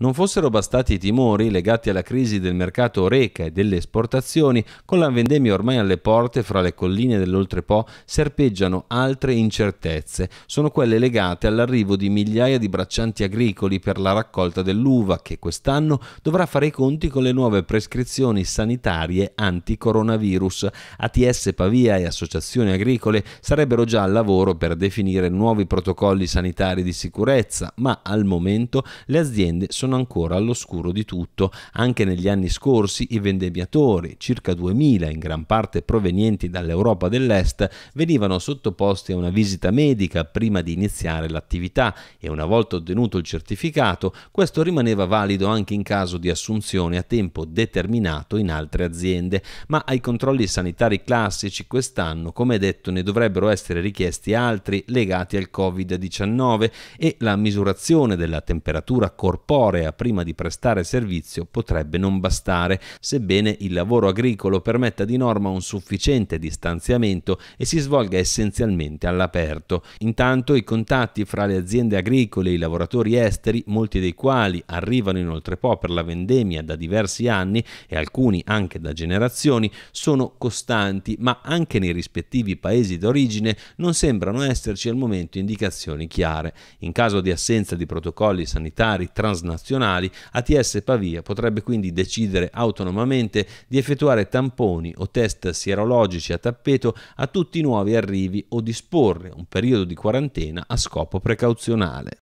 Non fossero bastati i timori legati alla crisi del mercato oreca e delle esportazioni, con la vendemmia ormai alle porte fra le colline dell'Oltrepo serpeggiano altre incertezze. Sono quelle legate all'arrivo di migliaia di braccianti agricoli per la raccolta dell'uva che quest'anno dovrà fare i conti con le nuove prescrizioni sanitarie anti-coronavirus. ATS Pavia e associazioni agricole sarebbero già al lavoro per definire nuovi protocolli sanitari di sicurezza, ma al momento le aziende sono sono ancora all'oscuro di tutto. Anche negli anni scorsi i vendemmiatori, circa 2000 in gran parte provenienti dall'Europa dell'Est, venivano sottoposti a una visita medica prima di iniziare l'attività e una volta ottenuto il certificato, questo rimaneva valido anche in caso di assunzione a tempo determinato in altre aziende, ma ai controlli sanitari classici quest'anno, come detto, ne dovrebbero essere richiesti altri legati al Covid-19 e la misurazione della temperatura corporea laurea prima di prestare servizio potrebbe non bastare, sebbene il lavoro agricolo permetta di norma un sufficiente distanziamento e si svolga essenzialmente all'aperto. Intanto i contatti fra le aziende agricole e i lavoratori esteri, molti dei quali arrivano in po' per la vendemmia da diversi anni e alcuni anche da generazioni, sono costanti, ma anche nei rispettivi paesi d'origine non sembrano esserci al momento indicazioni chiare. In caso di assenza di protocolli sanitari transnazionali, istituzionali, ATS Pavia potrebbe quindi decidere autonomamente di effettuare tamponi o test sierologici a tappeto a tutti i nuovi arrivi o disporre un periodo di quarantena a scopo precauzionale.